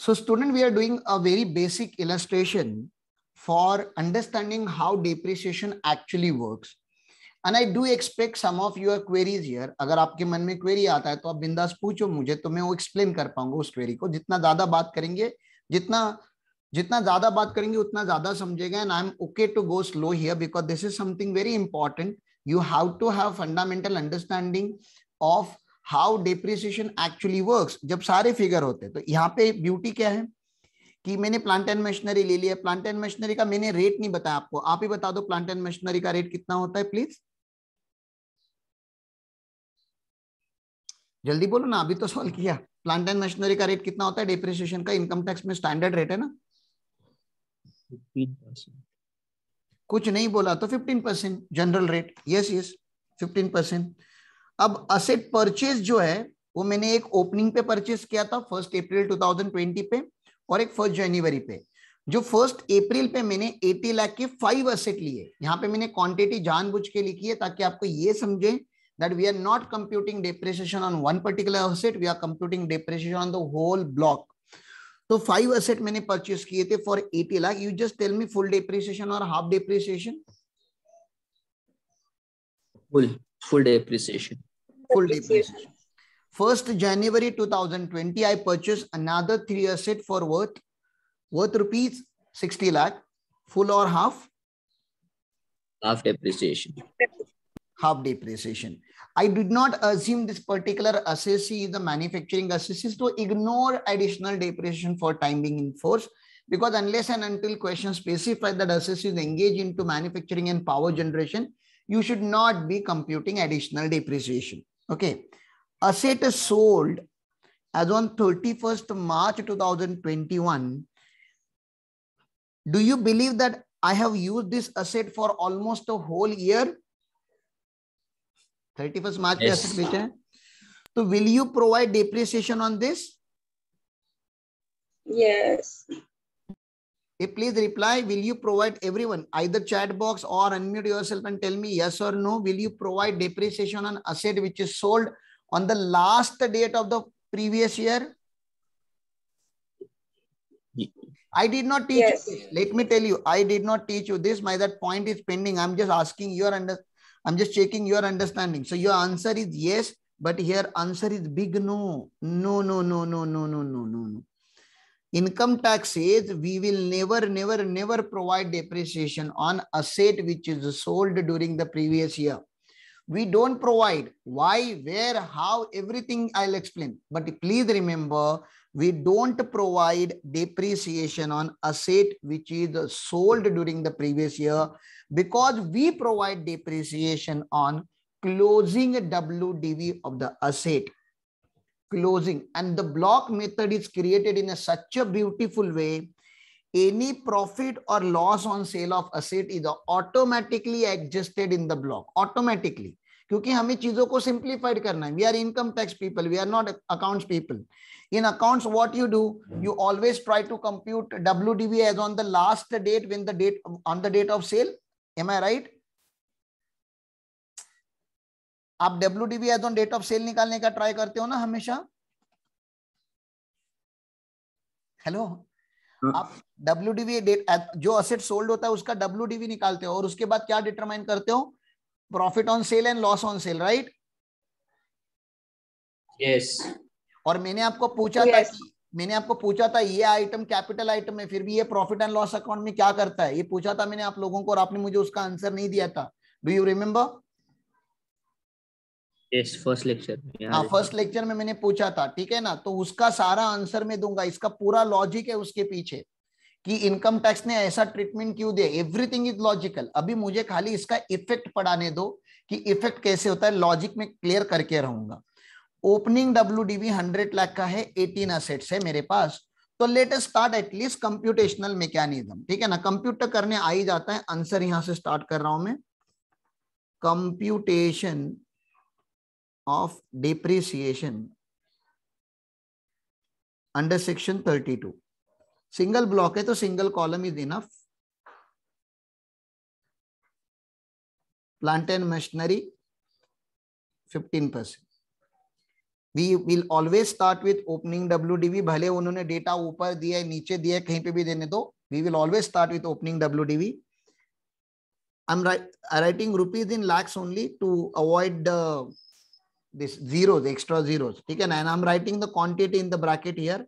So student, we are doing a very basic illustration for understanding how depreciation actually works. And I do expect some of your queries here अगर आपके मन में query आता है तो आप बिंदास पूछो मुझे तो मैं वो एक्सप्लेन कर पाऊंगा उस क्वेरी को जितना ज्यादा बात करेंगे जितना जितना ज्यादा बात करेंगे उतना ज्यादा समझेगा and I am okay to go slow here because this is something very important you have to have fundamental understanding of how depreciation actually works जब सारे फिगर होते हैं तो यहाँ पे ब्यूटी क्या है कि मैंने प्लांट एंड मशीनरी ले लिया प्लांट एंड मशीनरी का मैंने रेट नहीं बताया आपको आप ही बता दो प्लांट एंड मशीनरी का रेट कितना होता है प्लीज जल्दी बोलो ना अभी तो सॉल्व किया प्लांट एंड मशीनरी का रेट कितना होता है डिप्रिसिएशन का इनकम टैक्स में स्टैंडर्ड रेट है ना कुछ नहीं बोला तो fifteen percent general rate yes yes fifteen percent अब असेट परचेज जो है वो मैंने एक ओपनिंग पे परचेज किया था फर्स्ट अप्रैल 2020 पे और एक फर्स्ट जनवरी पे जो फर्स्ट अप्रैल पे मैंने 80 लाख के फाइव असेट लिए यहाँ पे मैंने क्वांटिटी जानबूझ के लिखी है ताकि आपको ये समझे that we are not computing depreciation on one particular asset we are computing depreciation on the whole block तो फाइव असेट मैंने परचेस किए थे for eighty lakh you just tell me full depreciation और half depreciation full full depreciation full depreciation. First January 2020, I purchased another three asset for worth worth rupees 60 lakh, full or half? Half depreciation. Half depreciation. I did not assume this particular assessee is a manufacturing assessee, to ignore additional depreciation for time being in force because unless and until question specify that assessee is engaged into manufacturing and power generation, you should not be computing additional depreciation. Okay. Asset is sold as on 31st March 2021. Do you believe that I have used this asset for almost a whole year? 31st March yes. asset So will you provide depreciation on this? Yes please reply, will you provide everyone, either chat box or unmute yourself and tell me yes or no, will you provide depreciation on asset which is sold on the last date of the previous year? I did not teach yes. you this. Let me tell you, I did not teach you this. My that point is pending. I'm just asking your under. I'm just checking your understanding. So your answer is yes, but here answer is big No, no, no, no, no, no, no, no, no income tax says we will never never never provide depreciation on asset which is sold during the previous year we don't provide why where how everything i'll explain but please remember we don't provide depreciation on asset which is sold during the previous year because we provide depreciation on closing wdv of the asset closing and the block method is created in such a beautiful way any profit or loss on sale of asset is automatically adjusted in the block automatically kyunki hame cheezon ko simplified karna we are income tax people we are not accounts people in accounts what you do you always try to compute wdv as on the last date when the date on the date of sale am i right आप W DV as on date of sale निकालने का try करते हो ना हमेशा hello हाँ। आप W DV जो असेट सोल्ड होता है उसका डब्ल्यू डीबी निकालते हो और उसके बाद क्या डिटरमाइन करते हो profit on sale and loss on sale right yes और मैंने आपको पूछा yes. था कि मैंने आपको पूछा था ये आइटम कैपिटल आइटम है फिर भी ये प्रॉफिट एंड लॉस अकाउंट में क्या करता है ये पूछा था मैंने आप लोगों को और आपने मुझे उसका आंसर नहीं दिया था do you remember yes, first lecture. हाँ फर्स्ट लेक्चर में मैंने पूछा था ठीक है ना तो उसका सारा आंसर मैं दूंगा इसका पूरा लॉजिक है उसके पीछे कि इनकम टैक्स ने ऐसा ट्रीटमेंट क्यों दिया एवरीथिंग इज लॉजिकल अभी मुझे खाली इसका इफेक्ट पढ़ाने दो कि इफेक्ट कैसे होता है लॉजिक में क्लियर करके रहूंगा opening W DV hundred lakh का है एटीन असेट्स है मेरे पास तो let's start at least computational mechanism ठीक है ना कंप्यूटर करने आ ही जाता है आंसर यहां से स्टार्ट कर रहा हूं मैं computation of depreciation under section 32 single block hai to single column is enough plant and machinery 15% we will always start with opening wdv bhale unhone data upar diya hai niche diya hai kahin pe bhi dene do we will always start with opening wdv i'm write, writing rupees in lakhs only to avoid the uh, this zeros, extra zeros. ठीक है ना? And I'm writing the quantity in the bracket here.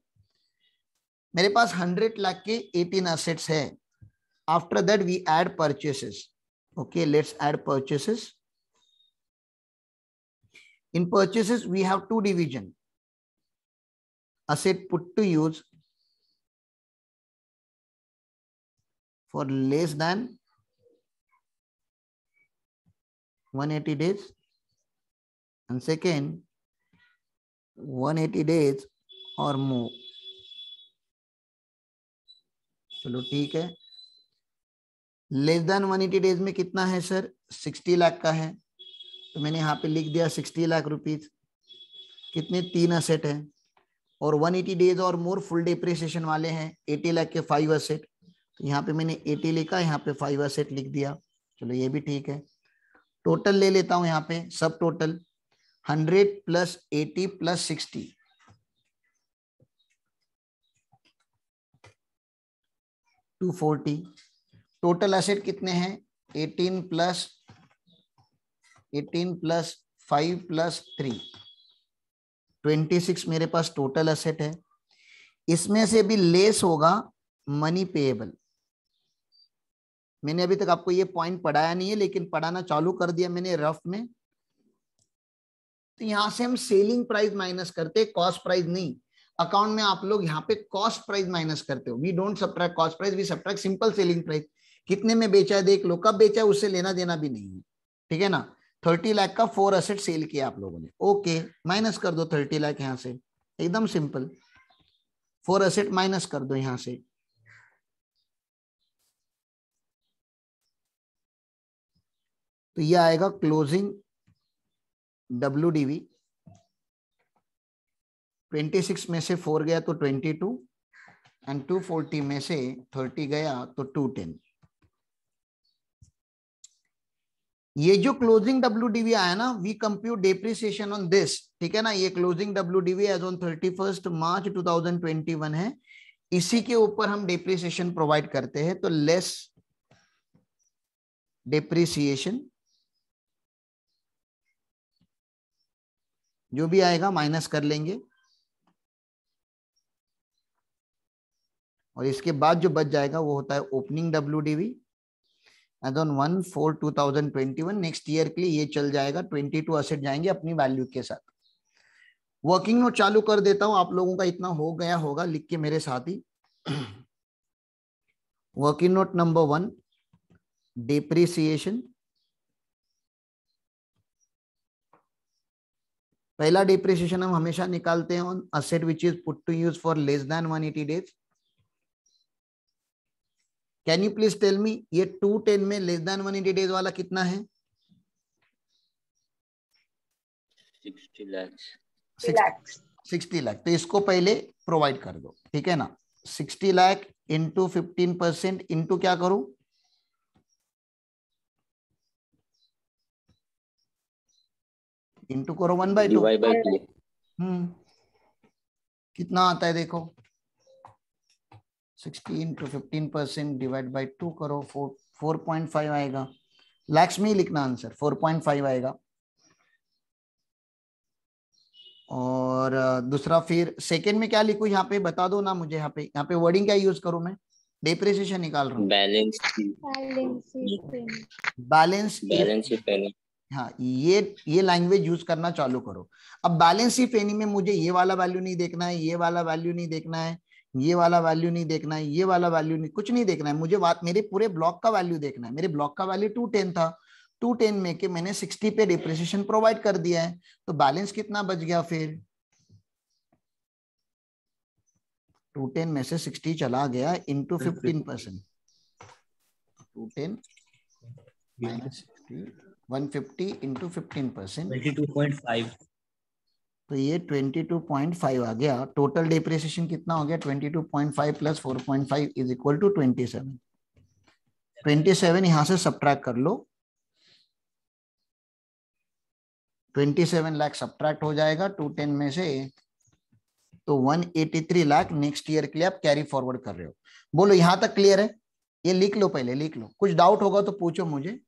मेरे पास 100 लाख के 18 assets है. After that we add purchases. Okay, let's add purchases. In purchases we have two division. Asset put to use for less than 180 days And second, 180 days or more. चलो ठीक है less than one eighty days में कितना है sir sixty lakh का है तो मैंने यहाँ पे लिख दिया सिक्सटी लाख रुपीज कितने तीन असेट है और वन एटी डेज और मोर फुल डिप्रिसिएशन वाले हैं एटी लाख के फाइव असेट तो यहाँ पे मैंने एटी लिखा यहाँ पे फाइव असेट लिख दिया चलो ये भी ठीक है टोटल ले लेता हूँ यहाँ पे सब total hundred plus eighty plus sixty two forty total asset कितने हैं eighteen plus eighteen plus five plus three twenty six मेरे पास टोटल एसेट है इसमें से भी लेस होगा मनी पेएबल मैंने अभी तक आपको ये पॉइंट पढ़ाया नहीं है लेकिन पढ़ाना चालू कर दिया मैंने रफ में तो यहां से हम सेलिंग प्राइस माइनस करते कॉस्ट प्राइस नहीं अकाउंट में आप लोग यहाँ पे कॉस्ट प्राइस माइनस करते हो we don't subtract cost price we subtract simple selling price कितने में बेचा है देख लो कब बेचा है उससे लेना देना भी नहीं है ठीक है ना थर्टी लाख का फोर असेट सेल किया आप लोगों ने ओके माइनस कर दो थर्टी लाख यहाँ से एकदम सिंपल फोर असेट माइनस कर दो यहाँ से तो ये आएगा closing W D twenty six में से फोर गया तो twenty two and two forty में से थर्टी गया तो टू टेन ये जो क्लोजिंग डब्ल्यू डीवी आया ना we compute depreciation on this ठीक है ना ये closing W D V as on thirty first March two thousand twenty one है इसी के ऊपर हम डेप्रिसिएशन प्रोवाइड करते हैं तो लेस डेप्रिसिएशन जो भी आएगा माइनस कर लेंगे और इसके बाद जो बच जाएगा वो होता है opening W D V as on one four two thousand twenty one next year के लिए ये चल जाएगा ट्वेंटी टू असेट जाएंगे अपनी वैल्यू के साथ वर्किंग नोट चालू कर देता हूं आप लोगों का इतना हो गया होगा लिख के मेरे साथ ही working note number one depreciation पहला डिप्रिसिएशन हम हमेशा निकालते हैं on asset which is put to use for less than one eighty days can you please tell me ये टू टेन में less than one eighty days वाला कितना है 60 लाख तो इसको पहले प्रोवाइड कर दो ठीक है ना sixty lakh into fifteen percent into क्या करूं इंटू करो वन बाई टू हम्म कितना आता है देखो sixteen two fifteen percent divide by two करो फोर फोर पॉइंट फाइव आएगा लैक्स में ही लिखना आंसर फोर पॉइंट फाइव आएगा और दूसरा फिर सेकेंड में क्या लिखू यहाँ पे बता दो ना मुझे यहाँ पे यहाँ पे वर्डिंग क्या यूज करूँ मैं डेप्रिसिएशन निकाल रहा हूँ बैलेंस बैलेंस बैलेंस हाँ ये ये लैंग्वेज यूज करना चालू करो अब बैलेंस ही फेनी में मुझे ये वाला वैल्यू नहीं देखना है ये वाला वैल्यू नहीं देखना है ये वाला वैल्यू नहीं देखना है ये वाला वैल्यू नहीं कुछ नहीं देखना है मुझे बात मेरे पूरे ब्लॉक का वैल्यू देखना है मेरे ब्लॉक का वैल्यू टू टेन था टू टेन में के मैंने सिक्सटी पे डिप्रेसिएशन प्रोवाइड कर दिया है तो बैलेंस कितना बच गया फिर टू टेन में से सिक्सटी चला गया into fifteen percent two ten minus sixty 150 into fifteen percent तो ये 22.5 आ गया टोटल डिप्रिसिएशन कितना हो गया 22.5 प्लस 4.5 इज इक्वल टू 27 27 यहां से सब्ट्रैक्ट कर लो 27 लाख सब्ट्रैक्ट हो जाएगा 210 में से तो 183 लाख नेक्स्ट ईयर के लिए आप कैरी फॉरवर्ड कर रहे हो बोलो यहां तक क्लियर है ये लिख लो पहले लिख लो कुछ डाउट होगा तो पूछो मुझे